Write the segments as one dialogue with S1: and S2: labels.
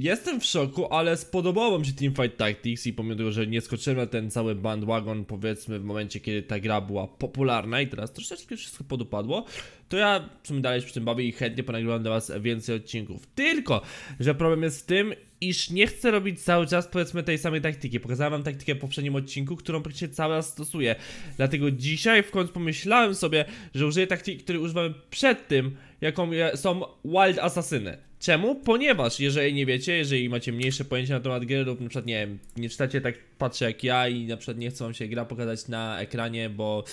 S1: Jestem w szoku, ale spodobało mi się Teamfight Tactics i pomimo tego, że nie skoczyłem na ten cały bandwagon powiedzmy w momencie, kiedy ta gra była popularna i teraz troszeczkę wszystko podupadło, to ja w sumie dalej się przy tym bawię i chętnie ponagrywam dla was więcej odcinków. Tylko, że problem jest w tym, iż nie chcę robić cały czas powiedzmy tej samej taktyki. Pokazałem wam taktykę w poprzednim odcinku, którą praktycznie cały czas stosuję. Dlatego dzisiaj w końcu pomyślałem sobie, że użyję taktyki, której używałem przed tym, jaką są Wild Assassiny. Czemu? Ponieważ, jeżeli nie wiecie, jeżeli macie mniejsze pojęcie na temat gry lub na przykład, nie wiem, nie czytacie tak, patrzę jak ja i na przykład nie chcę wam się gra pokazać na ekranie, bo...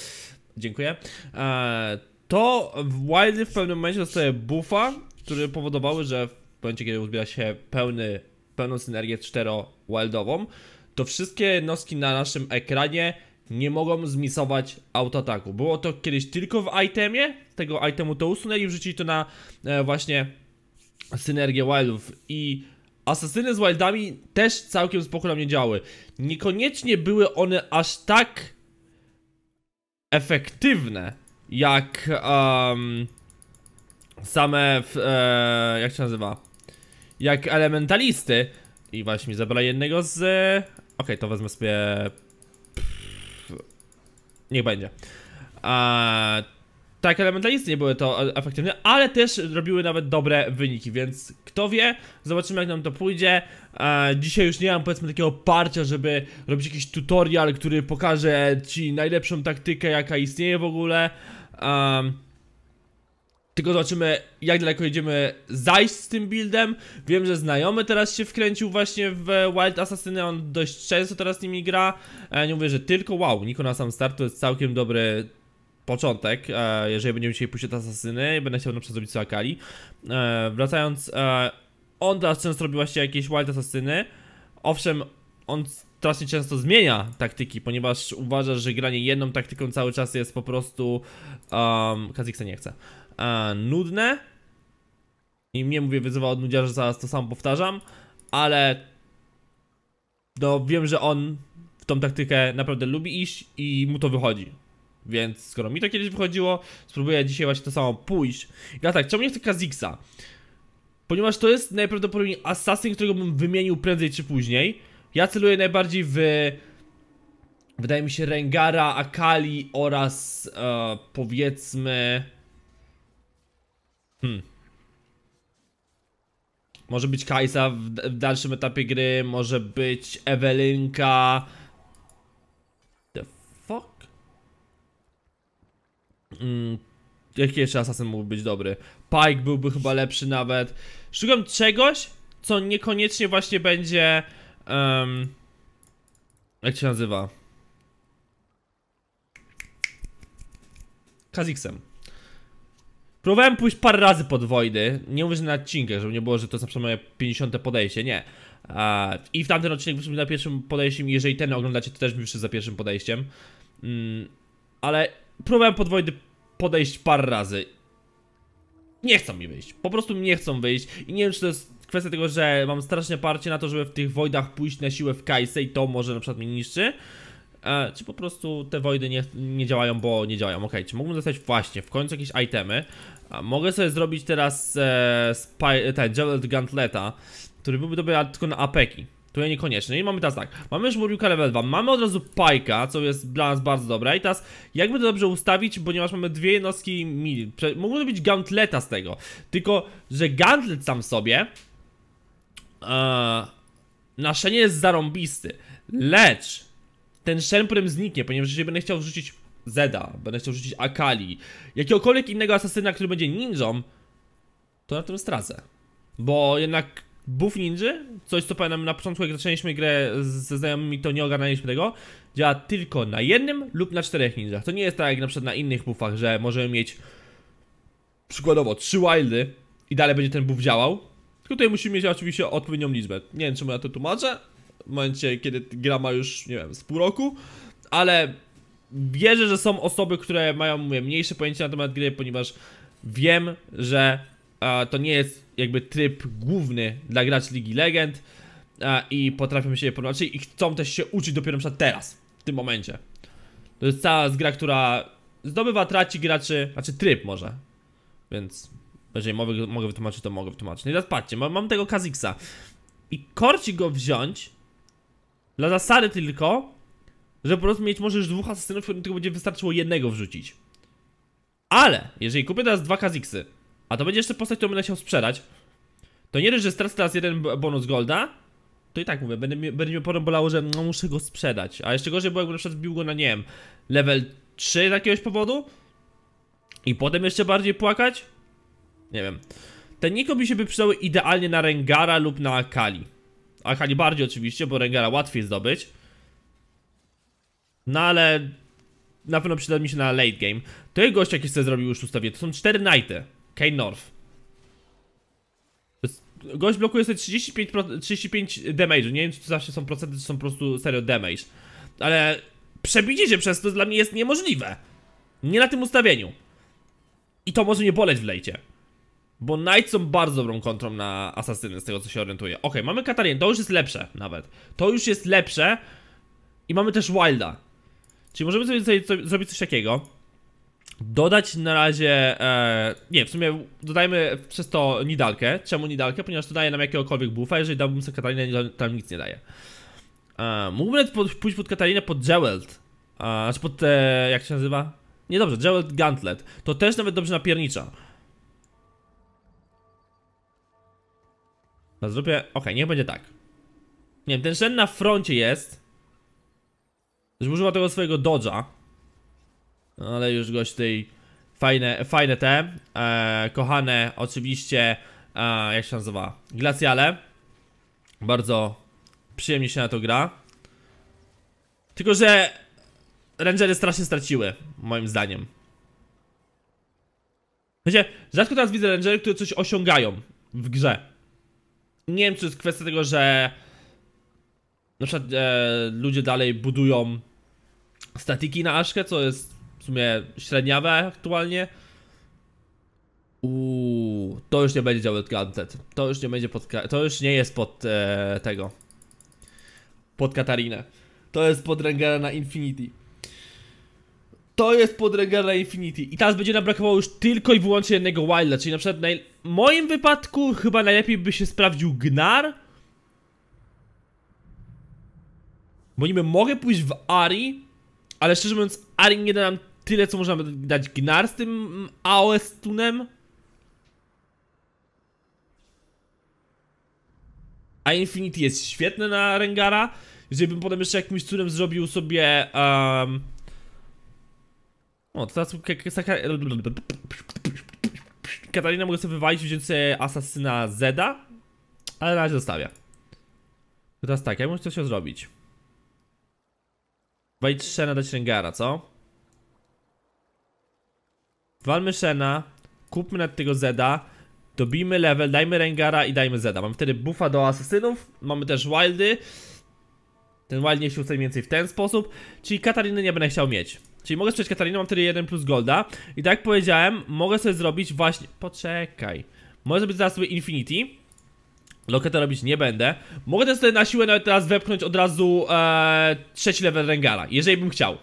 S1: Dziękuję. Eee, to Wildy w pewnym momencie dostaje buffa, który powodowały, że w momencie, kiedy uzbiera się pełny, pełną synergię 4-wildową, to wszystkie noski na naszym ekranie nie mogą zmisować autoataku. Było to kiedyś tylko w itemie, tego itemu to usunęli, i wrzucili to na e, właśnie synergie wildów i asasyny z wildami też całkiem spoko na mnie działy. Niekoniecznie były one aż tak efektywne jak um, same, w, e, jak się nazywa, jak elementalisty. I właśnie mi jednego z... E, okej, okay, to wezmę sobie... Pff, niech będzie. Eee, tak, elementalisty nie były to e, efektywne, ale też robiły nawet dobre wyniki, więc kto wie, zobaczymy jak nam to pójdzie. E, dzisiaj już nie mam powiedzmy takiego parcia, żeby robić jakiś tutorial, który pokaże ci najlepszą taktykę jaka istnieje w ogóle. E, tylko zobaczymy jak daleko idziemy zajść z tym buildem Wiem, że znajomy teraz się wkręcił właśnie w Wild Assassiny On dość często teraz nimi gra e, Nie mówię, że tylko wow, Niko na sam start to jest całkiem dobry początek, e, jeżeli będziemy dzisiaj pójść od Asasyny, będę chciał na przykład zrobić co Akali. E, wracając, e, on teraz często robi właśnie jakieś wild Asasyny. Owszem, on strasznie często zmienia taktyki, ponieważ uważa, że granie jedną taktyką cały czas jest po prostu... Um, Kaziksa nie chce. E, nudne. I mnie mówię wyzywa od nudziarza, zaraz to samo powtarzam, ale... No wiem, że on w tą taktykę naprawdę lubi iść i mu to wychodzi. Więc skoro mi to kiedyś wychodziło, spróbuję dzisiaj właśnie to samo pójść. Ja tak, czemu nie chcę Kazixa? Ponieważ to jest najprawdopodobniej asasyn, którego bym wymienił prędzej czy później. Ja celuję najbardziej w... Wydaje mi się Rengara, Akali oraz e, powiedzmy... Hmm. Może być Kaisa w, w dalszym etapie gry, może być Ewelinka... Mm, jaki jeszcze asasyn mógł być dobry? Pike byłby chyba lepszy nawet. Szukam czegoś, co niekoniecznie właśnie będzie... Um, jak się nazywa? Kaziksem. Próbowałem pójść parę razy pod wojny, nie mówię, że na odcinkę, żeby nie było, że to jest na przykład moje 50 podejście, nie. I w tamten odcinek wyszedł na pierwszym podejściu jeżeli ten oglądacie, to też mi wyszedł za pierwszym podejściem. Mm, ale próbowałem pod wojny podejść parę razy. Nie chcą mi wyjść. Po prostu nie chcą wyjść. I nie wiem, czy to jest kwestia tego, że mam strasznie parcie na to, żeby w tych wojdach pójść na siłę w kajsę i to może na przykład mnie niszczy. E, czy po prostu te wojdy nie, nie działają, bo nie działają. Ok, czy mógłbym dostać właśnie w końcu jakieś itemy? E, mogę sobie zrobić teraz e, spy, ten Gantleta, który byłby dobry tylko na apeki. Tutaj niekoniecznie. I mamy teraz tak, mamy żmuriuka level 2, mamy od razu pajka, co jest dla nas bardzo dobre. I teraz, jakby to dobrze ustawić, ponieważ mamy dwie jednostki mili. Mogło to być gauntleta z tego. Tylko, że gauntlet sam sobie... Eee, naszenie jest zarąbisty. Lecz... Ten szelm zniknie, ponieważ jeżeli będę chciał wrzucić Zeda, będę chciał rzucić Akali, jakiegokolwiek innego asasyna, który będzie ninją, to na tym stracę. Bo jednak Buff Ninja, coś co pamiętam na początku jak zaczęliśmy grę ze znajomymi to nie ogarnęliśmy tego Działa tylko na jednym lub na czterech ninjach To nie jest tak jak na przykład na innych buffach, że możemy mieć Przykładowo trzy wildy i dalej będzie ten buff działał Tylko tutaj musimy mieć oczywiście odpowiednią liczbę Nie wiem czemu ja to tłumaczę W momencie kiedy gra ma już, nie wiem, z pół roku Ale wierzę, że są osoby, które mają mniejsze pojęcie na temat gry Ponieważ wiem, że e, to nie jest jakby tryb główny dla graczy Ligi Legend i potrafią się je porównać i chcą też się uczyć dopiero na teraz, w tym momencie. To jest cała gra, która zdobywa, traci graczy, znaczy tryb może. Więc jeżeli mogę, mogę wytłumaczyć, to mogę wytłumaczyć. No i teraz patrzcie, mam, mam tego Kaziksa. I korci go wziąć dla zasady tylko, że po prostu mieć możesz już dwóch asystentów, którym tylko będzie wystarczyło jednego wrzucić. Ale, jeżeli kupię teraz dwa Kaziksy a to będzie jeszcze postać, którą będę chciał sprzedać. To nie dość, że stracę teraz jeden bonus golda, to i tak mówię, będę, mi, będzie mi potem bolało, że no, muszę go sprzedać. A jeszcze gorzej było, jakbym na przykład bił go na, nie wiem, level 3 z jakiegoś powodu i potem jeszcze bardziej płakać? Nie wiem. Te Niko mi się by przydały idealnie na Rengara lub na Akali. Akali bardziej oczywiście, bo Rengara łatwiej zdobyć. No ale na pewno przyda mi się na late game. To jest gość, jaki sobie zrobił już ustawię. To są cztery nighty. Kane North. Gość blokuje sobie 35, 35 damage'u. Nie wiem, czy to zawsze są procenty, czy są po prostu serio damage. Ale przebicie się przez to dla mnie jest niemożliwe. Nie na tym ustawieniu. I to może nie boleć w lejcie. Bo Knights są bardzo dobrą kontrą na asasyny, z tego co się orientuję. Ok, mamy Katarinę, to już jest lepsze nawet. To już jest lepsze. I mamy też Wilda. Czyli możemy sobie, sobie, sobie zrobić coś takiego dodać na razie, e, nie, w sumie dodajmy przez to Nidalkę. Czemu Nidalkę? Ponieważ to daje nam jakiegokolwiek buffa, jeżeli dałbym sobie Katarinę, to tam nic nie daje. E, mógłbym nawet pod, pójść pod Katarinę pod Jeweled. e, znaczy pod, e, jak się nazywa? Nie, dobrze, Gerald Gauntlet. To też nawet dobrze napiernicza. na zrobię, okej, okay, niech będzie tak. Nie wiem, ten Shen na froncie jest. Żeby używał tego swojego dodża no, ale już gość tutaj fajne, fajne te e, kochane oczywiście e, jak się nazywa glaciale bardzo przyjemnie się na to gra tylko że rangery strasznie straciły moim zdaniem Wiecie, rzadko teraz widzę rangery, które coś osiągają w grze nie wiem czy to jest kwestia tego, że na przykład e, ludzie dalej budują statiki na Aszkę, co jest w sumie średniawe aktualnie. Uuu, to już nie będzie działo Gauntlet. To już nie będzie pod, to już nie jest pod e, tego. Pod Katarinę. To jest pod Rengera na Infinity. To jest pod Rengera na Infinity. I teraz będzie nam brakowało już tylko i wyłącznie jednego Wilda, czyli na przykład naj... w moim wypadku chyba najlepiej by się sprawdził Gnar. Bo niby mogę pójść w Ari, ale szczerze mówiąc Ari nie da nam tyle, co można dać Gnar z tym AOS tunem. A Infinity jest świetne na Rengara. Jeżeli bym potem jeszcze jakimś tunem zrobił sobie... Um... O, teraz Katarina mogę sobie wywalić, wziąć sobie asasyna Zeda. Ale na razie zostawię. Teraz tak, ja muszę coś zrobić. Walić na dać Rengara, co? Walmy Shena, kupmy nad tego Zeda, dobijmy level, dajmy Rengara i dajmy Zeda. Mam wtedy buffa do asesynów, mamy też Wildy. Ten Wild nie się mniej więcej w ten sposób, czyli Katariny nie będę chciał mieć. Czyli mogę sprzedać Katarinę, mam wtedy 1 plus golda I tak jak powiedziałem, mogę sobie zrobić właśnie... Poczekaj Mogę zrobić zaraz sobie Infinity Loketa robić nie będę Mogę też sobie na siłę nawet teraz wepchnąć od razu e, trzeci level Rengara, jeżeli bym chciał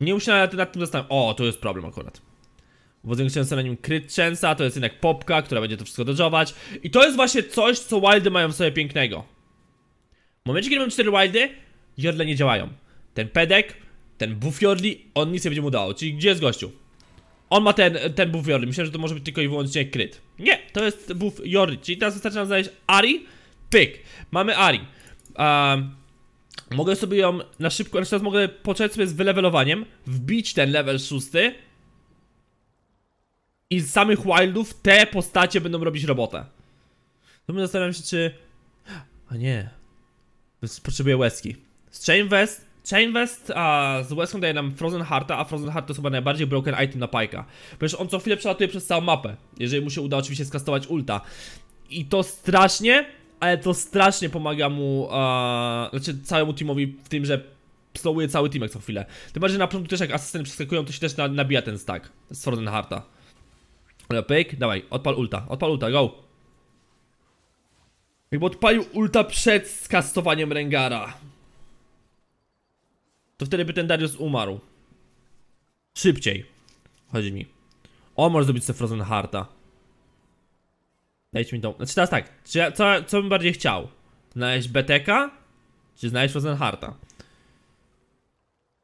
S1: Nie musiałem na nad tym zastanawiać. O, to jest problem akurat. Bo zwiększyłem sobie na nim kryt Chance'a, to jest jednak popka, która będzie to wszystko dodżować. I to jest właśnie coś, co wildy mają w sobie pięknego. W momencie, kiedy mam 4 wildy, jordle nie działają. Ten pedek, ten buff jodli, on nic nie będzie mu dało. Czyli gdzie jest gościu? On ma ten, ten buff jodli. Myślałem, że to może być tylko i wyłącznie kryt. Nie, to jest buff jodli. Czyli teraz wystarczy nam znaleźć Ari. Pyk. Mamy Ari. Um, Mogę sobie ją na szybko, znaczy teraz mogę poczekać sobie z wylewelowaniem, wbić ten level szósty i z samych wildów te postacie będą robić robotę. To my zastanawiam się, czy... A nie... Potrzebuję łezki. Z Chain Vest, Chain Vest, a z łezką daje nam Frozen Hearta, a Frozen Heart to chyba najbardziej broken item na Pajka. Ponieważ on co chwilę przelatuje przez całą mapę, jeżeli mu się uda oczywiście skastować ulta. I to strasznie ale to strasznie pomaga mu, e, znaczy całemu teamowi w tym, że slowuje cały jak co chwilę. Tym bardziej na początku też jak asystenty przeskakują, to się też na, nabija ten stack z Fordenharta. Ale pyk, dawaj, odpal ulta, odpal ulta, go! Jakby odpalił ulta przed skastowaniem Rengara. To wtedy by ten Darius umarł. Szybciej. Chodzi mi. On może zrobić sobie Frozen Hearta. Dajcie mi tą. Znaczy teraz tak, czy ja, co, co bym bardziej chciał? Znaleźć BTK? Czy znaleźć Rosenharta?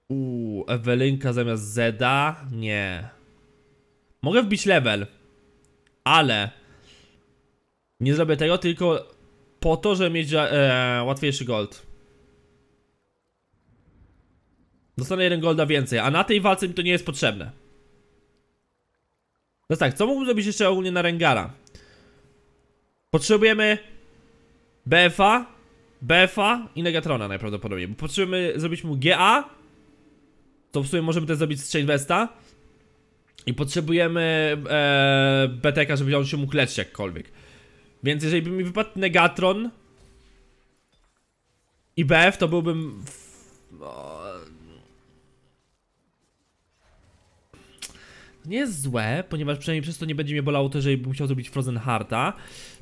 S1: Uuu, Ewelinka zamiast Zeda? Nie. Mogę wbić level, ale nie zrobię tego tylko po to, żeby mieć e, łatwiejszy gold. Dostanę jeden golda więcej, a na tej walce mi to nie jest potrzebne. No tak, co mógłbym zrobić jeszcze ogólnie na Rengara? Potrzebujemy BFA, BFA i Negatrona najprawdopodobniej, bo potrzebujemy zrobić mu GA, to w sumie możemy też zrobić Straight Vesta i potrzebujemy e, BTK, żeby on się mógł leczyć jakkolwiek. Więc jeżeli by mi wypadł Negatron i BF, to byłbym... W... Nie jest złe, ponieważ przynajmniej przez to nie będzie mnie bolało to, jeżeli bym chciał zrobić Frozen Hearta.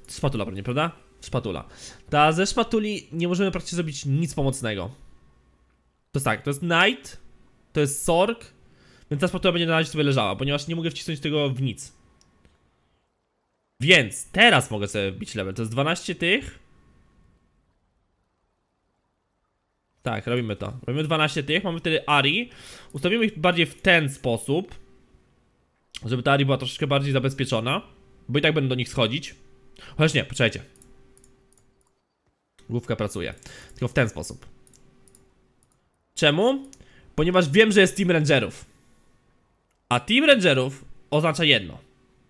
S1: Spatula broni, prawda? Spatula. Ta ze szpatuli nie możemy praktycznie zrobić nic pomocnego. To jest tak, to jest Knight, to jest Sorg, więc ta spatula będzie na razie sobie leżała, ponieważ nie mogę wcisnąć tego w nic. Więc teraz mogę sobie wbić level, to jest 12 tych. Tak, robimy to. Robimy 12 tych, mamy wtedy Ari. Ustawimy ich bardziej w ten sposób, żeby ta Ari była troszeczkę bardziej zabezpieczona, bo i tak będę do nich schodzić. Chociaż nie, poczekajcie. Główka pracuje. Tylko w ten sposób. Czemu? Ponieważ wiem, że jest Team Rangerów. A Team Rangerów oznacza jedno.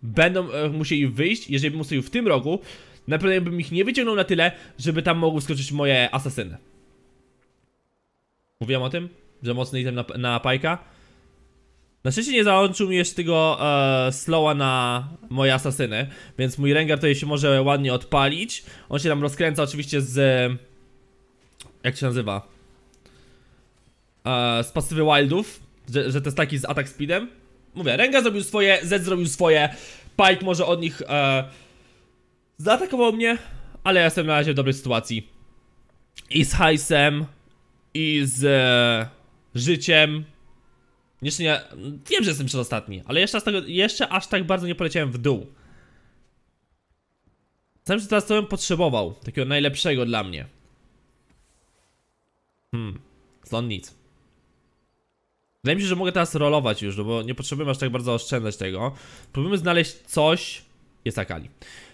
S1: Będą e, musieli wyjść, jeżeli bym stoił w tym rogu, pewno bym ich nie wyciągnął na tyle, żeby tam mogły skoczyć moje asasyny. Mówiłem o tym, że mocny item na, na pajka. Na szczęście nie załączył mi jeszcze tego e, slowa na moje asasyny, więc mój Rengar tutaj się może ładnie odpalić. On się tam rozkręca oczywiście z... Jak się nazywa? E, z pasywy Wildów, że, że to jest taki z atak speedem. Mówię, Rengar zrobił swoje, Zed zrobił swoje, Pike może od nich e, zaatakował mnie, ale ja jestem na razie w dobrej sytuacji. I z hajsem, i z e, życiem, jeszcze nie. No wiem, że jestem przedostatni, ale jeszcze, tego, jeszcze aż tak bardzo nie poleciałem w dół. Sam że teraz co bym potrzebował. Takiego najlepszego dla mnie. Hmm. Stąd nic. Wydaje mi się, że mogę teraz rolować już, no bo nie potrzebujemy aż tak bardzo oszczędzać tego. Próbujemy znaleźć coś... Jest Akali.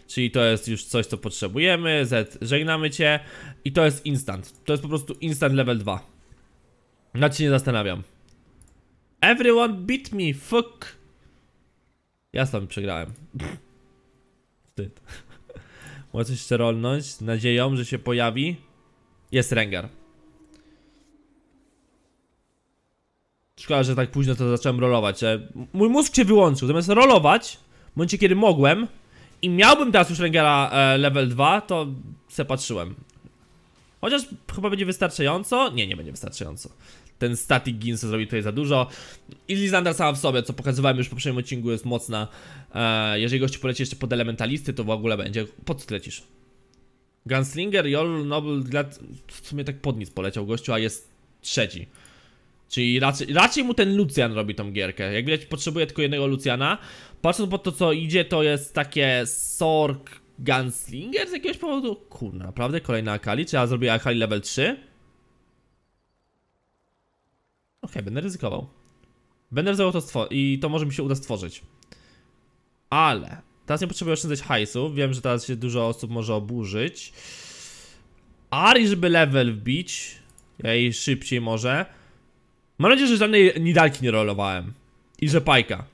S1: Czyli to jest już coś, co potrzebujemy. Z, żegnamy cię. I to jest instant. To jest po prostu instant level 2. Nad się nie zastanawiam. Everyone beat me, fuck! Ja sam przegrałem. Wstyd. Może coś jeszcze rolnąć, z nadzieją, że się pojawi. Jest Rengar. Szkoda, że tak późno to zacząłem rolować. Mój mózg się wyłączył. Zamiast rolować, w momencie kiedy mogłem i miałbym teraz już Rengara e, level 2, to se patrzyłem. Chociaż chyba będzie wystarczająco. Nie, nie będzie wystarczająco ten static Ginsa zrobił tutaj za dużo. I Lizandra sama w sobie, co pokazywałem już w poprzednim odcinku, jest mocna. E, jeżeli gości poleci jeszcze pod elementalisty, to w ogóle będzie. Pod co lecisz? Gunslinger, Jol, Noble, Glad... W sumie tak pod nic poleciał gościu, a jest trzeci. Czyli raczej, raczej mu ten Lucian robi tą gierkę. Jak widać potrzebuje tylko jednego Luciana. Patrząc po to co idzie, to jest takie Sork Gunslinger z jakiegoś powodu. Kurna, naprawdę kolejna Akali? Czy ja zrobię Akali level 3? Okej, okay, będę ryzykował. Będę ryzykował to i to może mi się uda stworzyć. Ale teraz nie potrzebuję oszczędzać hajsu. Wiem, że teraz się dużo osób może oburzyć. Ari, żeby level wbić. Ja jej szybciej może. Mam nadzieję, że żadnej nidalki nie rolowałem. I że pajka.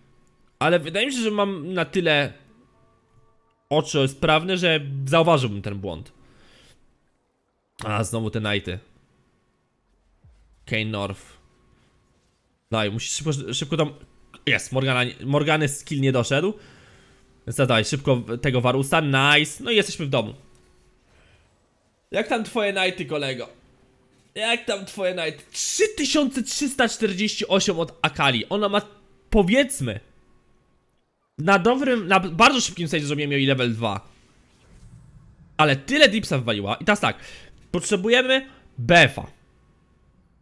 S1: Ale wydaje mi się, że mam na tyle oczy sprawne, że zauważyłbym ten błąd. A, znowu te nighty. Kane North. Daj, musisz szybko, szybko tam... Jest, Morgana, Morgany skill nie doszedł. Więc szybko tego Warusa, nice. No i jesteśmy w domu. Jak tam twoje nighty, kolego? Jak tam twoje night? 3348 od Akali. Ona ma, powiedzmy, na dobrym, na bardzo szybkim stage zrobiłem jej level 2. Ale tyle dipsa wywaliła. I teraz tak, potrzebujemy befa.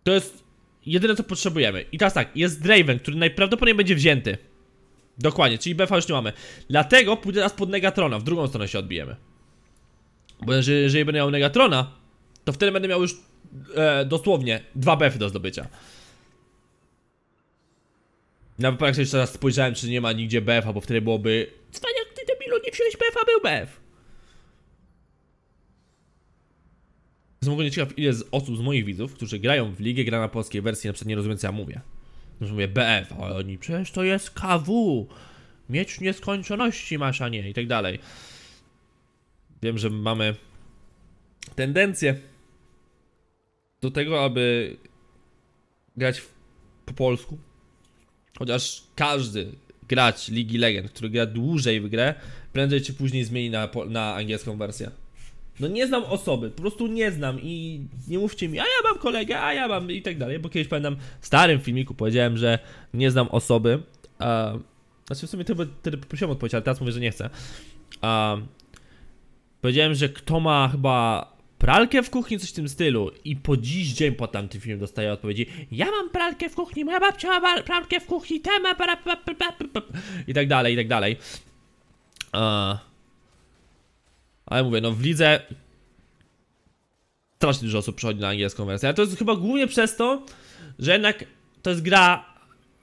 S1: To jest Jedyne co potrzebujemy. I teraz tak, jest Draven, który najprawdopodobniej będzie wzięty. Dokładnie, czyli BFA już nie mamy. Dlatego pójdę teraz pod Negatrona, w drugą stronę się odbijemy. Bo jeżeli, jeżeli będę miał Negatrona, to wtedy będę miał już e, dosłownie dwa BF y do zdobycia. Na wypadek sobie jeszcze raz spojrzałem, czy nie ma nigdzie bf bo wtedy byłoby... jak ty debilu, nie wziąłeś BF-a, był BF. Jestem ogólnie ciekaw, ile z osób z moich widzów, którzy grają w ligę, gra na polskiej wersji, na przykład nie rozumiem, co ja mówię. No, mówię BF, a oni, przecież to jest KW, miecz nieskończoności masz, a nie, i tak dalej. Wiem, że mamy tendencję do tego, aby grać w, po polsku. Chociaż każdy gracz Ligi Legend, który gra dłużej w grę, prędzej czy później zmieni na, na angielską wersję. No nie znam osoby, po prostu nie znam i nie mówcie mi, a ja mam kolegę, a ja mam i tak dalej, bo kiedyś pamiętam w starym filmiku powiedziałem, że nie znam osoby, a, znaczy w sumie wtedy, wtedy poprosiłem odpowiedź, ale teraz mówię, że nie chcę. powiedziałem, że kto ma chyba pralkę w kuchni, coś w tym stylu i po dziś dzień po tamtym filmie dostaję odpowiedzi ja mam pralkę w kuchni, moja babcia ma pralkę w kuchni, tema, i tak dalej, i tak dalej. A, ale mówię, no w lidze strasznie dużo osób przychodzi na angielską wersję. Ale to jest chyba głównie przez to, że jednak to jest gra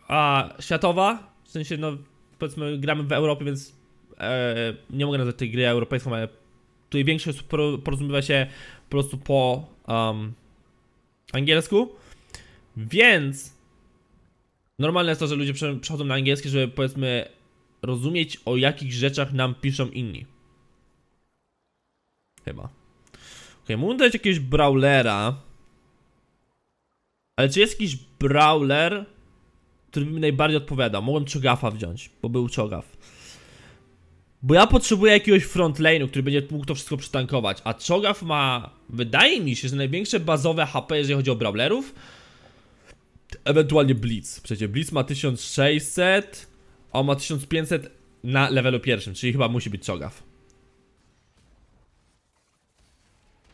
S1: a, światowa. W sensie, no powiedzmy, gramy w Europie, więc e, nie mogę nazwać tej gry europejską, ale tutaj większość osób porozumiewa się po prostu po um, angielsku. Więc normalne jest to, że ludzie przychodzą na angielski, żeby powiedzmy rozumieć o jakich rzeczach nam piszą inni. Chyba. Okej, okay, mógłbym dać jakiegoś Brawlera. Ale czy jest jakiś Brawler, który by mi najbardziej odpowiadał? Mogłem Czogafa wziąć, bo był czogaf. Bo ja potrzebuję jakiegoś frontlane'u, który będzie mógł to wszystko przytankować. A czogaf ma, wydaje mi się, że największe bazowe HP, jeżeli chodzi o Brawlerów. Ewentualnie Blitz. Przecież Blitz ma 1600, a on ma 1500 na levelu pierwszym, czyli chyba musi być czogaf.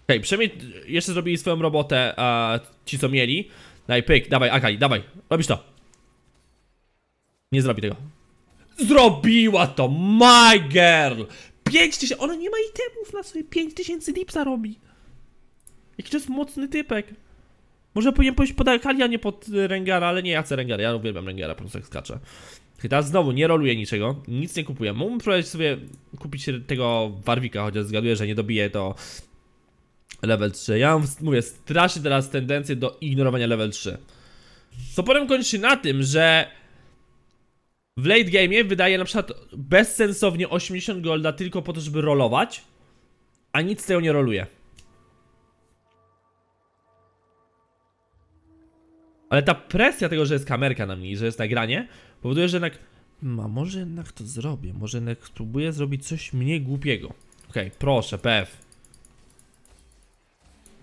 S1: Okej, okay, przynajmniej jeszcze zrobili swoją robotę a ci co mieli. Daj, pyk, dawaj, Akali, dawaj, robisz to. Nie zrobi tego. Zrobiła to, my girl! 5000, ona nie ma itemów na sobie, 5000 dipsa robi. Jaki to jest mocny typek. Może powinien pójść pod Akali, a nie pod Rengara, ale nie, ja chcę Rengara, ja uwielbiam Rengara, po prostu jak skaczę. Chyba znowu nie roluje niczego, nic nie kupuję. Mógłbym próbować sobie kupić tego Warwika, chociaż zgaduję, że nie dobiję to level 3. Ja mówię, strasznie teraz tendencję do ignorowania level 3. Co potem kończy się na tym, że w late game wydaje na przykład bezsensownie 80 golda tylko po to, żeby rolować, a nic z tego nie roluje. Ale ta presja tego, że jest kamerka na mnie i że jest nagranie, powoduje, że jednak... Hmm, a może jednak to zrobię, może jednak spróbuję zrobić coś mniej głupiego. Okej, okay, proszę, PF.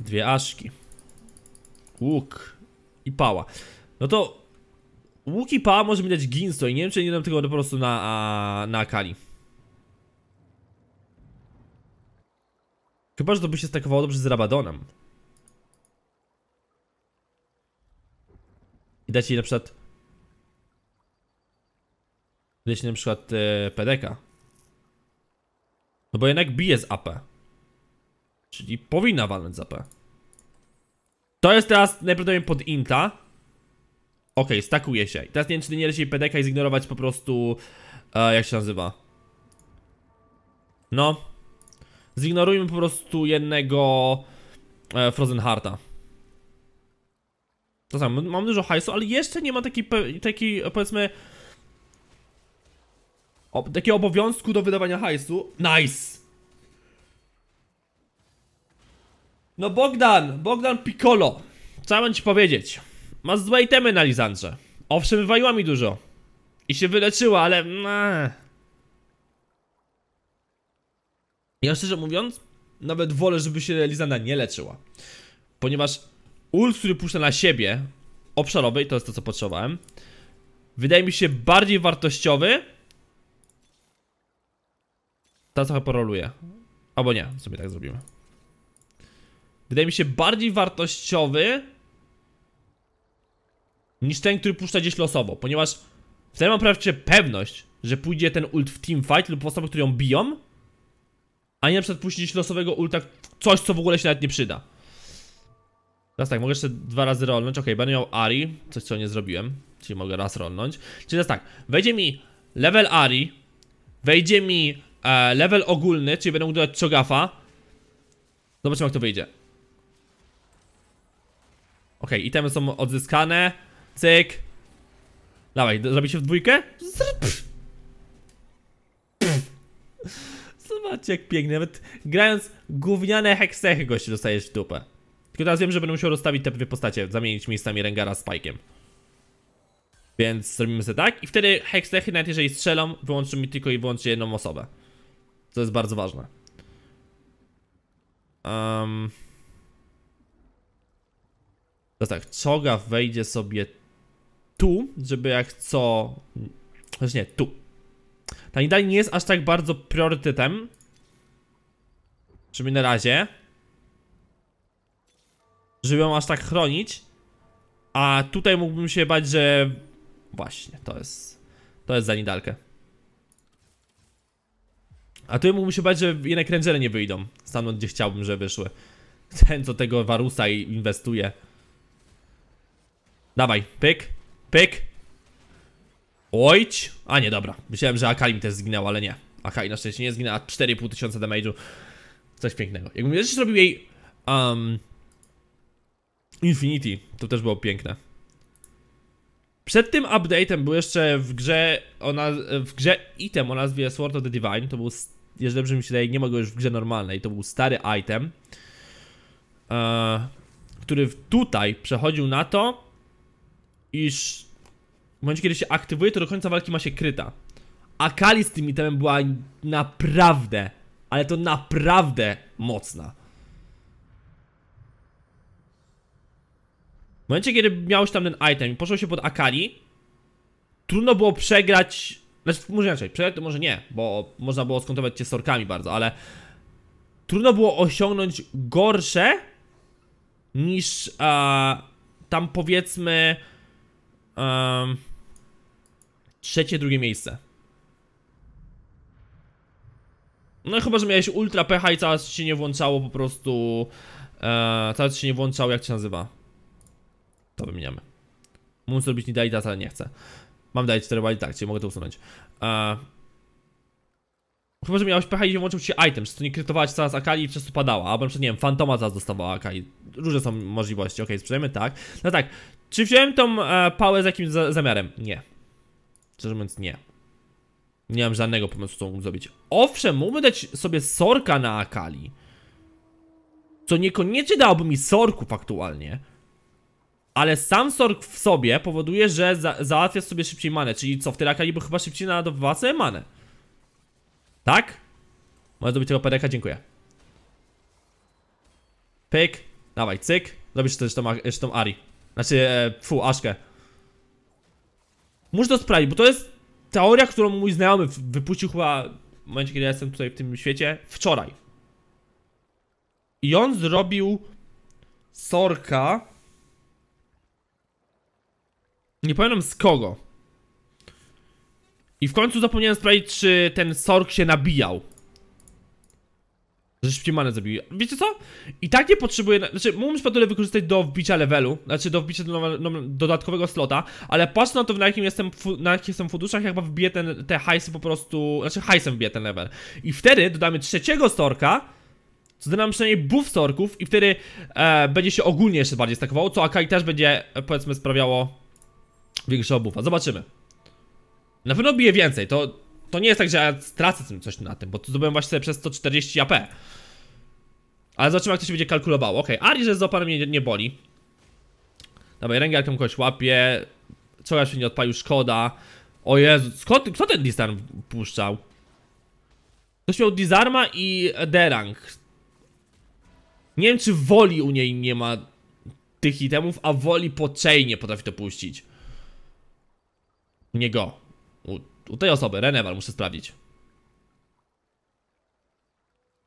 S1: Dwie aszki. Łuk i pała. No to łuk i pała możemy dać ginsto i nie wiem czy nie dam tego po prostu na, a, na Akali. Chyba, że to by się stakowało dobrze z Rabadonem. I dać jej na przykład... Dać jej na przykład yy, e, PDK. No bo jednak bije z AP. Czyli powinna walnąć za P. To jest teraz najprawdopodobniej pod Inta. Ok, stakuje się. teraz nie wiem, czy nie lepiej PDK i zignorować po prostu... E, jak się nazywa? No. Zignorujmy po prostu jednego e, Frozen harta. To samo, mam dużo hajsu, ale jeszcze nie ma takiej, takiej powiedzmy... O, takiego obowiązku do wydawania hajsu. Nice! No Bogdan, Bogdan Piccolo. Co mam ci powiedzieć? Masz złe itemy na Lizandrze. Owszem, wywaliła mi dużo. I się wyleczyła, ale... Ja szczerze mówiąc, nawet wolę, żeby się Lizanda nie leczyła. Ponieważ ult, który puszcza na siebie, obszarowy, to jest to, co potrzebowałem, wydaje mi się bardziej wartościowy. Ta trochę poroluje. Albo nie, sobie tak zrobimy. Wydaje mi się bardziej wartościowy Niż ten, który puszcza gdzieś losowo Ponieważ wtedy mam prawie pewność Że pójdzie ten ult w teamfight lub osobę, które ją biją A nie na przykład puści gdzieś losowego ulta Coś, co w ogóle się nawet nie przyda Teraz tak, mogę jeszcze dwa razy rolnąć Ok, będę miał Ari Coś, co nie zrobiłem Czyli mogę raz rolnąć Czyli teraz tak, wejdzie mi level Ari Wejdzie mi e, level ogólny, czyli będę mógł dodać Chogafa Zobaczymy jak to wyjdzie okay, itemy są odzyskane. Cyk. Dawaj, zrobisz się w dwójkę? Zobaczcie jak pięknie, nawet grając gówniane heksechy gości dostajesz w dupę. Tylko teraz wiem, że będę musiał rozstawić te dwie postacie, zamienić miejscami Rengara z Pike'em. Więc zrobimy sobie tak i wtedy heksechy, nawet jeżeli strzelą, wyłączy mi tylko i wyłącznie jedną osobę. Co jest bardzo ważne. Um... To tak, czoga wejdzie sobie tu, żeby jak co... Znaczy nie, tu. Ta nie jest aż tak bardzo priorytetem. Przynajmniej na razie. Żeby ją aż tak chronić. A tutaj mógłbym się bać, że... Właśnie, to jest... To jest za Nidalkę. A tutaj mógłbym się bać, że jednak rangery nie wyjdą. Stanąć gdzie chciałbym, że wyszły. Ten, co tego Warusa inwestuje. Dawaj, pyk, pyk. Ojć. A nie, dobra. Myślałem, że Akali mi też zginęło, ale nie. Akali na szczęście nie zginęła. 4,5 tysiąca damage'u. Coś pięknego. Jakbym jeszcze zrobił jej... Um, Infinity. To też było piękne. Przed tym update'em był jeszcze w grze ona w grze item o nazwie Sword of the Divine. To był, jeżeli dobrze mi się wydaje, nie ma go już w grze normalnej. To był stary item, e, który tutaj przechodził na to, iż w momencie, kiedy się aktywuje, to do końca walki ma się kryta. A Kali z tym itemem była naprawdę, ale to naprawdę mocna. W momencie, kiedy miałeś tam ten item i poszło się pod Akali, trudno było przegrać. Znaczy, może inaczej, przegrać to może nie, bo można było skontować cię sorkami bardzo, ale trudno było osiągnąć gorsze niż e, tam powiedzmy Um, trzecie, drugie miejsce. No chyba, że miałeś ultra pecha i cały czas się nie włączało po prostu... E, cały czas się nie włączało, jak się nazywa. To wymieniamy. Muszę zrobić nie data, ale nie chcę. Mam dać 4 wali, tak, czyli mogę to usunąć. E, chyba, że miałeś pecha i włączył ci item, że to nie krytowałaś cały Akali i przez to padała. Albo na przykład, nie wiem, Fantoma zaraz dostawała Akali. Różne są możliwości. Ok, sprzedajmy tak. No tak, czy wziąłem tą e, pałę z jakimś za zamiarem? Nie. Szczerze mówiąc, nie. Nie mam żadnego pomysłu, co mógłbym zrobić. Owszem, mógłbym dać sobie sorka na Akali. Co niekoniecznie dałoby mi sorków aktualnie. Ale sam sork w sobie powoduje, że za załatwia sobie szybciej manę. Czyli co, w tej Akali by chyba szybciej nadawała sobie manę. Tak? Możesz zrobić tego pereka, dziękuję. Pyk. Dawaj, cyk. Robisz też tą, tą Ari. Znaczy, e, fu, Aszkę. Muszę to sprawdzić, bo to jest teoria, którą mój znajomy wypuścił chyba w momencie, kiedy ja jestem tutaj w tym świecie, wczoraj. I on zrobił Sorka. Nie pamiętam z kogo. I w końcu zapomniałem sprawdzić, czy ten Sork się nabijał. Że szybciej manę zabili. Wiecie co? I tak nie potrzebuję... Znaczy, mógłbym szpatulę wykorzystać do wbicia levelu. Znaczy, do wbicia do, do, dodatkowego slota. Ale patrz na to, na jakim jestem, na jakich jestem funduszach, jak chyba wbiję ten, te hajsy po prostu... Znaczy, hajsem wbiję ten level. I wtedy dodamy trzeciego storka. Co da nam przynajmniej buff storków i wtedy e, będzie się ogólnie jeszcze bardziej stakowało, co Akai też będzie, e, powiedzmy, sprawiało większego buffa. Zobaczymy. Na pewno bije więcej, to to nie jest tak, że ja stracę coś na tym, bo to zdobyłem właśnie przez 140 AP. Ale zobaczymy, jak to się będzie kalkulowało. Okej, okay. Ari, że z mnie nie boli. Dawaj, ręgarką kogoś łapie. Czołga się nie odpalił, szkoda. O Jezu, skąd, kto ten disarm puszczał? Ktoś miał disarma i derang. Nie wiem, czy woli u niej nie ma tych itemów, a woli po chainie potrafi to puścić. Nie go. U u tej osoby, Reneval muszę sprawdzić.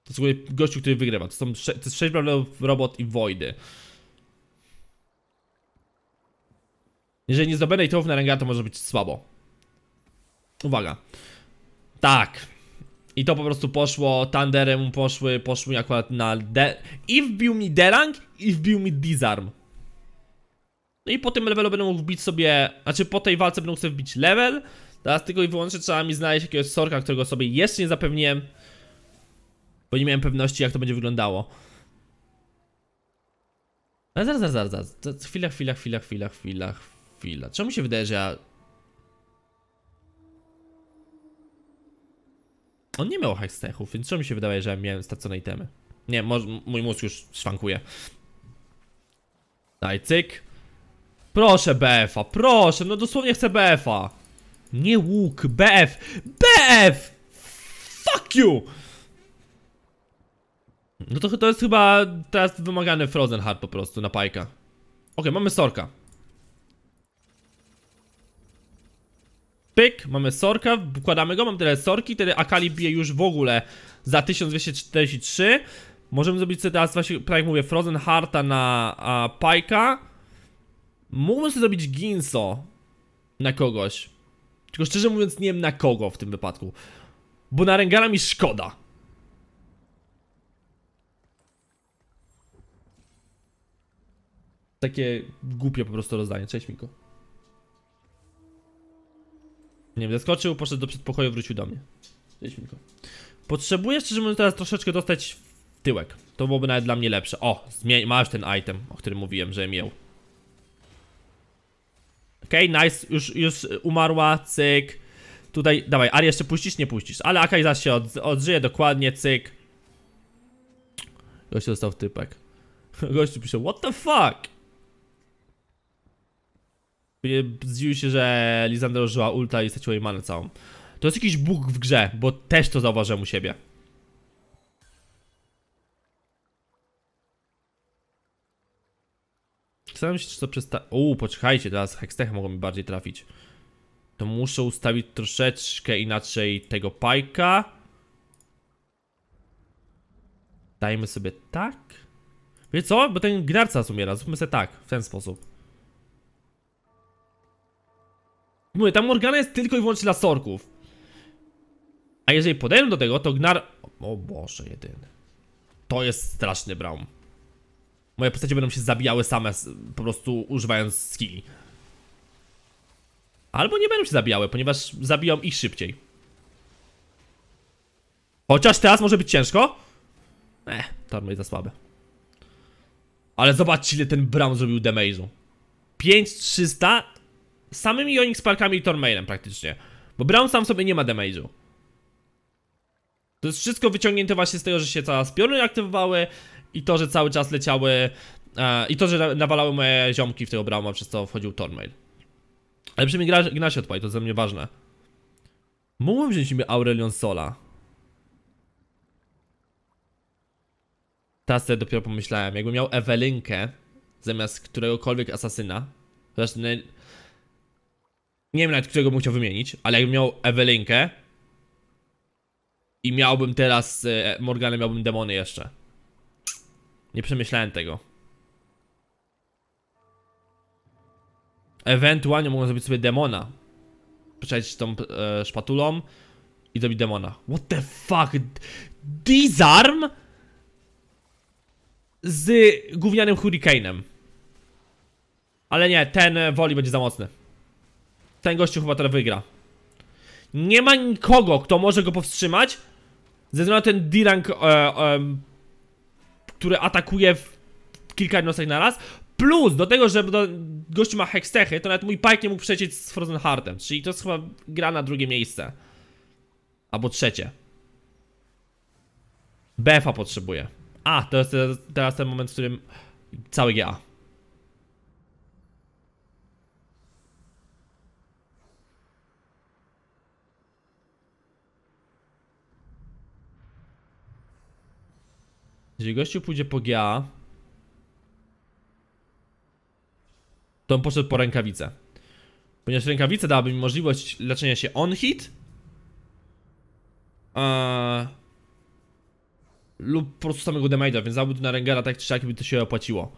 S1: To jest gościu, który wygrywa. To są to jest 6 robot i Voidy. Jeżeli nie zdobędę itemów na Rengar, to może być słabo. Uwaga. Tak. I to po prostu poszło, tanderem, poszły, poszły akurat na de. I wbił mi Derang i wbił mi Disarm. No i po tym levelu będę mógł wbić sobie... Znaczy po tej walce będę mógł sobie wbić level, Teraz tylko i wyłącznie trzeba mi znaleźć jakiegoś sorka, którego sobie jeszcze nie zapewniłem. Bo nie miałem pewności jak to będzie wyglądało. Ale zaraz, zaraz, zaraz, zaraz. Chwila, chwila, chwila, chwila, chwila, chwila. Czemu się wydaje, że ja... On nie miał hextechów, więc czemu mi się wydaje, że ja miałem stracone itemy? Nie, mój mózg już szwankuje. Daj, cyk. Proszę BFA, proszę, no dosłownie chcę BFA. Nie łuk, BF. BF! Fuck you! No to, to jest chyba teraz wymagany Frozen Hard po prostu na pajka. Okej, okay, mamy sorka. Pyk, mamy sorka, wkładamy go, mam tyle sorki, wtedy Akali bije już w ogóle za 1243. Możemy zrobić sobie teraz właśnie, tak jak mówię, Frozen Harta na a, Pajka. Mógłbym sobie zrobić Ginso na kogoś. Tylko szczerze mówiąc nie wiem na kogo w tym wypadku. Bo na Rengara mi szkoda. Takie głupie po prostu rozdanie. Cześć Miko. Nie wiem, zaskoczył, poszedł do przedpokoju, wrócił do mnie. Cześć Miko. Potrzebuję szczerze mówiąc teraz troszeczkę dostać w tyłek. To byłoby nawet dla mnie lepsze. O, masz ten item, o którym mówiłem, że miał. Okej, okay, nice, już, już umarła, cyk. Tutaj, dawaj, Ari jeszcze puścisz? Nie puścisz. Ale Akai zaś się od, odżyje, dokładnie, cyk. Gość dostał typek. Gościu pisze, what the fuck? Zdziwił się, że Lizander użyła ulta i straciła jej manę całą. To jest jakiś bóg w grze, bo też to zauważyłem u siebie. Zastanawiam się, czy to przez Uuu, poczekajcie, teraz Hextech mogą mi bardziej trafić. To muszę ustawić troszeczkę inaczej tego pajka. Dajmy sobie tak. Wiecie co? Bo ten gnarca umiera. Zróbmy sobie tak, w ten sposób. Mówię, ta Morgana jest tylko i wyłącznie dla sorków. A jeżeli podejdę do tego, to gnar... O Boże, jedyny. To jest straszny Braum. Moje postacie będą się zabijały same, po prostu używając skilli. Albo nie będą się zabijały, ponieważ zabijam ich szybciej. Chociaż teraz może być ciężko. Eh, tormy jest za słabe. Ale zobaczcie ile ten Brown zrobił damage'u. 5300 samymi Onyx Parkami i Tormailem praktycznie. Bo Brown sam sobie nie ma damage'u. To jest wszystko wyciągnięte właśnie z tego, że się cała spiony aktywowały, i to, że cały czas leciały e, i to, że nawalały moje ziomki w tego Brauma, przez co wchodził tornmail. Ale przy mnie gra, gra się odpali, to dla mnie ważne. Mógłbym wziąć imię Aurelion Sola. Teraz sobie dopiero pomyślałem, jakbym miał Ewelinkę zamiast któregokolwiek asasyna. Zresztą znaczy nie, nie wiem nawet którego bym chciał wymienić, ale jakbym miał Ewelinkę i miałbym teraz e, miałbym demony jeszcze. Nie przemyślałem tego. Ewentualnie mogą zrobić sobie demona. Przejść tą e, szpatulą i zrobić demona. What the fuck? Disarm? Z gównianym Hurricane'em. Ale nie, ten e, woli będzie za mocny. Ten gościu chyba teraz wygra. Nie ma nikogo, kto może go powstrzymać. Ze względu na ten D-rank e, e, które atakuje w kilka jednostek na raz. Plus do tego, że do, gościu ma hextechy, to nawet mój pike nie mógł przecieć z Frozen Heartem. Czyli to jest chyba gra na drugie miejsce. Albo trzecie. BFA potrzebuje. A, to jest teraz ten moment, w którym cały GA. Jeżeli gościu pójdzie po GA, to on poszedł po rękawicę. Ponieważ rękawica dałaby mi możliwość leczenia się on-hit eee, lub po prostu samego damage'a, więc zabił na Rengara tak czy siak by to się opłaciło.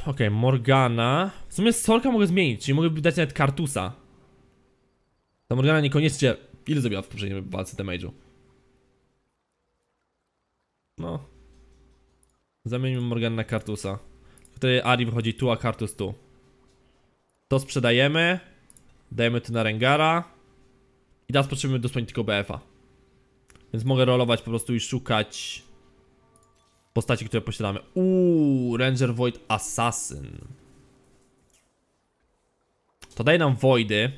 S1: Okej, okay, Morgana. W sumie Sorka mogę zmienić, czyli mogę dać nawet Kartusa. Ta Morgana niekoniecznie... Ile zrobiła w poprzedniej walce damage'u? No. Zamienimy Morgan na Kartusa. Wtedy Ari wychodzi tu, a Kartus tu. To sprzedajemy. Dajemy to na Rengara. I teraz potrzebujemy dosłownie tylko BF-a. Więc mogę rolować po prostu i szukać postaci, które posiadamy. Uuu, Ranger Void Assassin. To daje nam Voidy.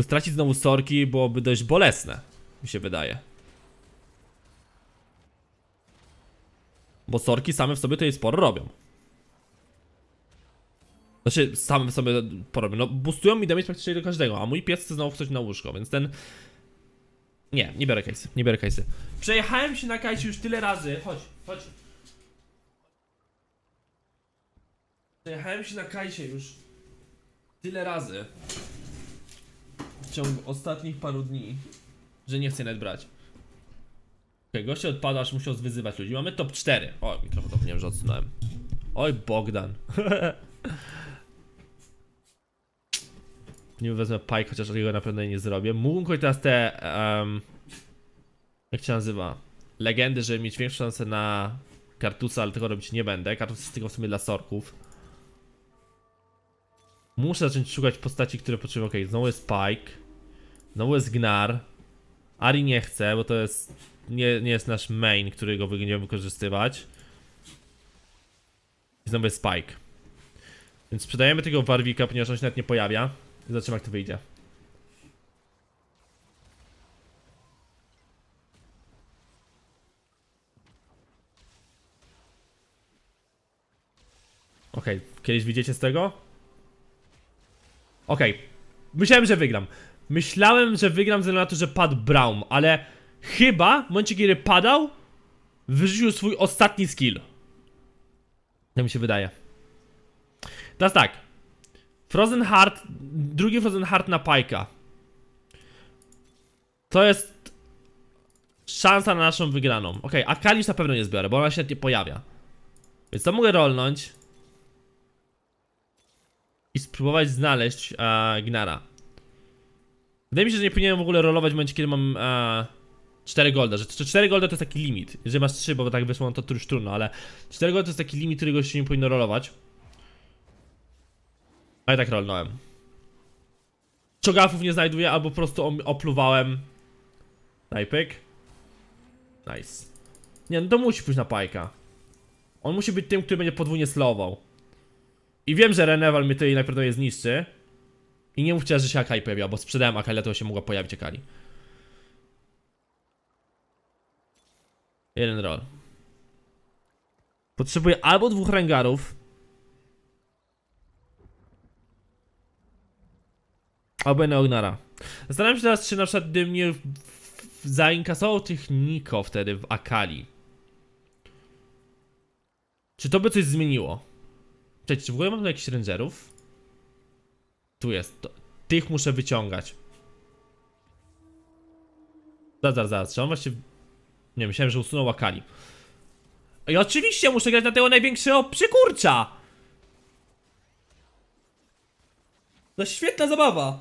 S1: Stracić znowu sorki byłoby dość bolesne mi się wydaje. Bo sorki same w sobie tutaj sporo robią. Znaczy, same w sobie porobią. No, boostują mi damage praktycznie do każdego, a mój pies chce znowu coś na łóżko, więc ten... Nie, nie biorę kajsy, nie biorę kajsy. Przejechałem się na kajsie już tyle razy. Chodź, chodź. Przejechałem się na kajsie już tyle razy w ciągu ostatnich paru dni że nie chce net brać. Okej, okay, goście odpadasz, musiał zwyzywać ludzi. Mamy top 4. Oj, mikrofon nie wiem, że odsunąłem. Oj, Bogdan. nie wezmę Pike, chociaż jego na pewno nie zrobię. Mógłbym kończyć teraz te... Um, jak się nazywa? Legendy, żeby mieć większą szansę na kartusa, ale tego robić nie będę. Kartus jest tylko w sumie dla sorków. Muszę zacząć szukać postaci, które potrzebuję. Ok, znowu jest Pike. Znowu jest Gnar. Ari nie chce, bo to jest... Nie, nie jest nasz main, którego będziemy wykorzystywać. I znowu jest Spike. Więc sprzedajemy tego Warwika, ponieważ on się nawet nie pojawia. Zobaczymy jak to wyjdzie. Okej, okay. kiedyś widzicie z tego? Okej. Okay. Myślałem, że wygram. Myślałem, że wygram ze na to, że padł Braum, ale chyba w momencie, kiedy padał, wyrzucił swój ostatni skill. Tak mi się wydaje. Teraz tak. Frozen Heart, drugi Frozen Heart na Pajka. To jest szansa na naszą wygraną. Ok, a Kalisz na pewno nie zbiorę, bo ona się nie pojawia. Więc to mogę rolnąć. I spróbować znaleźć e, Gnara. Wydaje mi się, że nie powinienem w ogóle rolować w momencie, kiedy mam e, 4 golda, że 4 golda to jest taki limit. Jeżeli masz 3, bo tak wyszło, to już trudno, ale 4 golda to jest taki limit, którego się nie powinno rolować. A ja tak rolnąłem. Czogafów nie znajduję, albo po prostu opluwałem. Najpyk. Nice. Nie, no to musi pójść na pajka. On musi być tym, który będzie podwójnie slował. I wiem, że Reneval mnie tutaj najprawdopodobniej zniszczy. I nie mówcie, że się Akali pojawiła, bo sprzedałem Akai, to się mogła pojawić Akali. Jeden roll. Potrzebuję albo dwóch rengarów. Albo jednego Zastanawiam się teraz, czy na przykład gdybym nie zainkasował tych Niko wtedy w Akali. Czy to by coś zmieniło? Cześć, czy w ogóle mam tu jakichś rangerów? Tu jest. To. Tych muszę wyciągać. Zaraz, zaraz, zaraz. Czy on właśnie... Nie, myślałem, że usunął Akali. I oczywiście muszę grać na tego największego przykurcza! To świetna zabawa!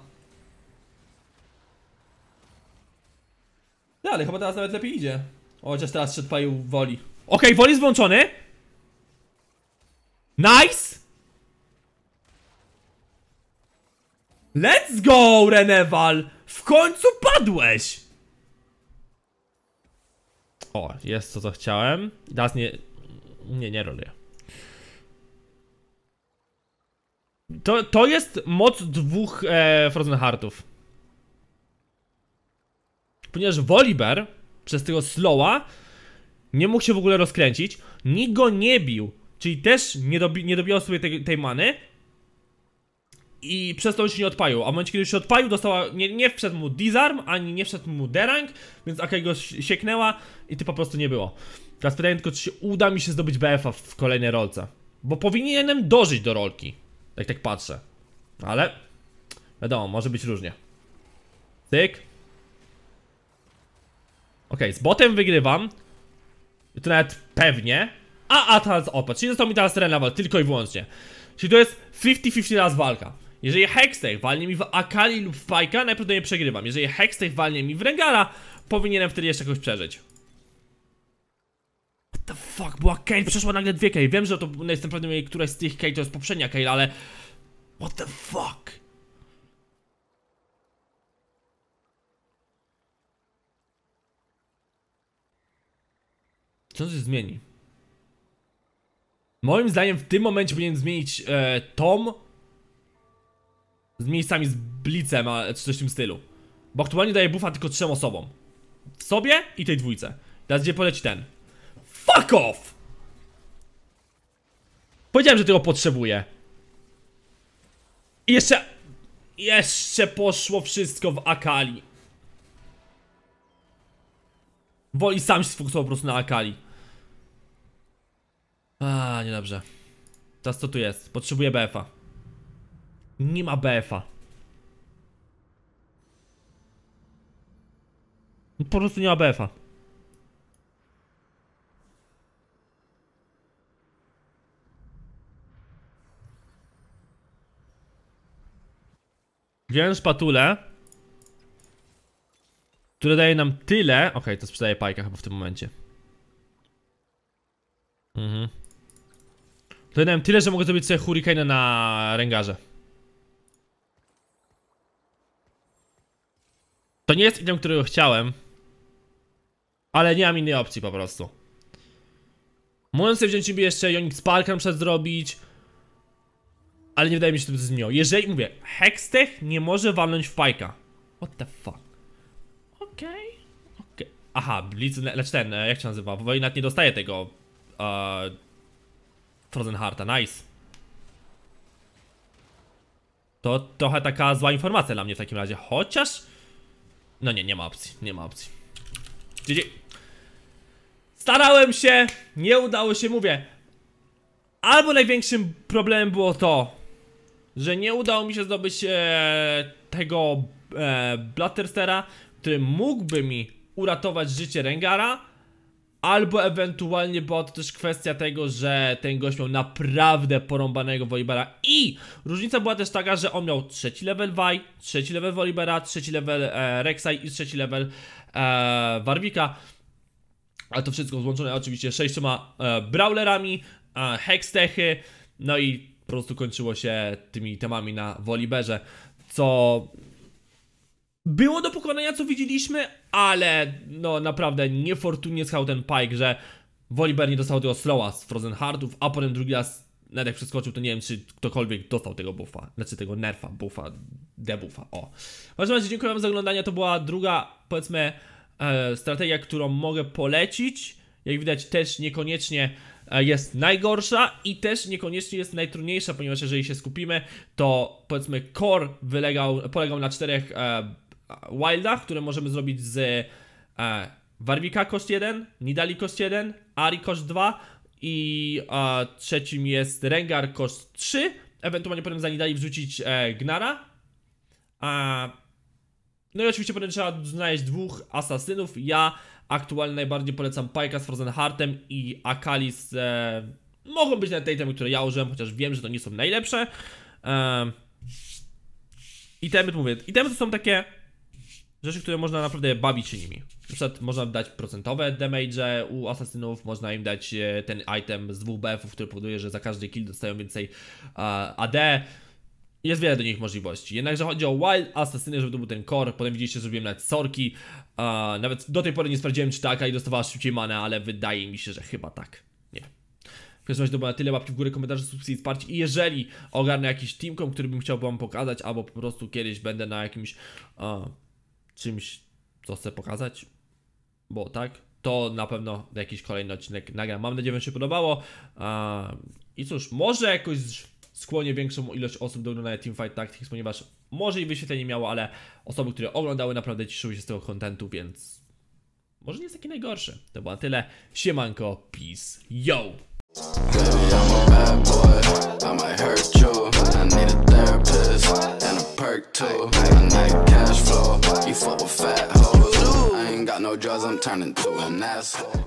S1: Dalej, chyba teraz nawet lepiej idzie. O, chociaż teraz się woli. Okej, okay, woli jest włączony. Nice! Let's go, Renewal! W końcu padłeś! O, jest to co chciałem. Teraz nie... Nie, nie robię. To, to jest moc dwóch e, Frozen Heartów. Ponieważ Volibear przez tego Slowa nie mógł się w ogóle rozkręcić, nikt go nie bił, czyli też nie, dobi nie dobijał sobie tej, tej many, i przez to on się nie odpalił. A w momencie, kiedy się odpalił, dostała, nie, nie wszedł mu disarm, ani nie wszedł mu derang, więc Akai go sieknęła i ty po prostu nie było. Teraz pytanie tylko, czy się uda mi się zdobyć BF-a w kolejnej rolce. Bo powinienem dożyć do rolki, jak tak patrzę. Ale, wiadomo, może być różnie. Tyk. Ok, z botem wygrywam. I to nawet pewnie. A, a teraz opa, czyli został mi teraz Renaval, tylko i wyłącznie. Czyli to jest 50-50 raz walka. Jeżeli Hextech walnie mi w Akali lub Fajka, najprawdopodobniej przegrywam. Jeżeli Hextech walnie mi w Rengara, powinienem wtedy jeszcze jakoś przeżyć. What the fuck, była Kale, przeszła nagle dwie Kale. Wiem, że to no, jestem pewny, jej któraś z tych Kale to jest poprzednia Kale, ale... What the fuck? Co się zmieni? Moim zdaniem w tym momencie powinien zmienić e, Tom z miejscami z Blitzem, a, czy coś w tym stylu Bo aktualnie daje buffa tylko trzem osobom Sobie i tej dwójce Teraz gdzie poleci ten Fuck off! Powiedziałem, że tego potrzebuję I jeszcze... Jeszcze poszło wszystko w Akali Woli sam się sfokusował po prostu na Akali A, niedobrze Teraz co tu jest? Potrzebuję BF-a nie ma BF-a. Po prostu nie ma BF-a. Wziąłem szpatulę Które daje nam tyle Okej, okay, to sprzedaje pajka chyba w tym momencie Mhm To daje nam tyle, że mogę zrobić sobie hurricane na rengarze To nie jest item, którego chciałem. Ale nie mam innej opcji po prostu. Mogłem sobie wziąć niby jeszcze Yonix Parker przed zrobić. Ale nie wydaje mi się, że to zmieniło. Jeżeli, mówię, Hextech nie może walnąć w pajka. What the fuck? Okej. Okay. okay. Aha, Blitz, lecz ten, e, jak się nazywa? Bo nawet nie dostaje tego. Uh, Frozen heart, nice. To trochę taka zła informacja dla mnie w takim razie. Chociaż... No nie, nie ma opcji, nie ma opcji. GG. Starałem się, nie udało się, mówię. Albo największym problemem było to, że nie udało mi się zdobyć e, tego e, Blatterstera, który mógłby mi uratować życie Rengara, Albo ewentualnie była to też kwestia tego, że ten gość miał naprawdę porąbanego Wolibera i różnica była też taka, że on miał trzeci level Vaj, trzeci level Wolibera, trzeci level e, Rek'Sai i trzeci level e, Warwika. Ale to wszystko złączone oczywiście sześcioma e, Brawlerami, e, Hextechy, no i po prostu kończyło się tymi temami na Woliberze, co było do pokonania, co widzieliśmy, ale no naprawdę niefortunnie schał ten Pike, że Volibear nie dostał tego slowa z Frozen Heartów, a potem drugi raz, nawet jak przeskoczył, to nie wiem, czy ktokolwiek dostał tego buffa, znaczy tego nerfa, buffa, debuffa, o. W każdym razie dziękuję wam za oglądanie, to była druga, powiedzmy, e, strategia, którą mogę polecić. Jak widać też niekoniecznie e, jest najgorsza i też niekoniecznie jest najtrudniejsza, ponieważ jeżeli się skupimy, to powiedzmy core wylegał, polegał na czterech e, Wilda, które możemy zrobić z e, Warwika koszt 1, Nidali kost 1, Ari kost 2 i e, trzecim jest Rengar kost 3. Ewentualnie potem za Nidali wrzucić e, Gnara. no i oczywiście potem trzeba znaleźć dwóch asasynów. Ja aktualnie najbardziej polecam Pajka z Frozen Heartem i Akalis. E, mogą być nawet te itemy, które ja użyłem, chociaż wiem, że to nie są najlepsze. Eee, itemy, mówię, itemy to są takie rzeczy, które można naprawdę bawić się nimi. Na przykład można dać procentowe damage u asasynów, można im dać e, ten item z dwóch BF-ów, który powoduje, że za każdy kill dostają więcej AD. Jest wiele do nich możliwości. Jednakże chodzi o Wild Assassiny, żeby to był ten core. Potem widzieliście, zrobiłem nawet Sorki. nawet do tej pory nie sprawdziłem, czy taka i dostawała szybciej mana, ale wydaje mi się, że chyba tak. Nie. W każdym razie to było na tyle. Łapki w górę, komentarze, subskrypcje i wsparcie. I jeżeli ogarnę jakiś teamkom, który bym chciał wam pokazać, albo po prostu kiedyś będę na jakimś... Uh, czymś, co chcę pokazać, bo tak, to na pewno jakiś kolejny odcinek nagram. Mam nadzieję, że się podobało. I cóż, może jakoś skłonię większą ilość osób do oglądania Teamfight Tactics, ponieważ może i wyświetlenie miało, ale osoby, które oglądały naprawdę cieszyły się z tego kontentu, więc może nie jest taki najgorszy. To było na tyle. Siemanko, peace, yo! work too. I night cash flow. You fuck with fat hoes. I ain't got no drugs, I'm turning to an asshole.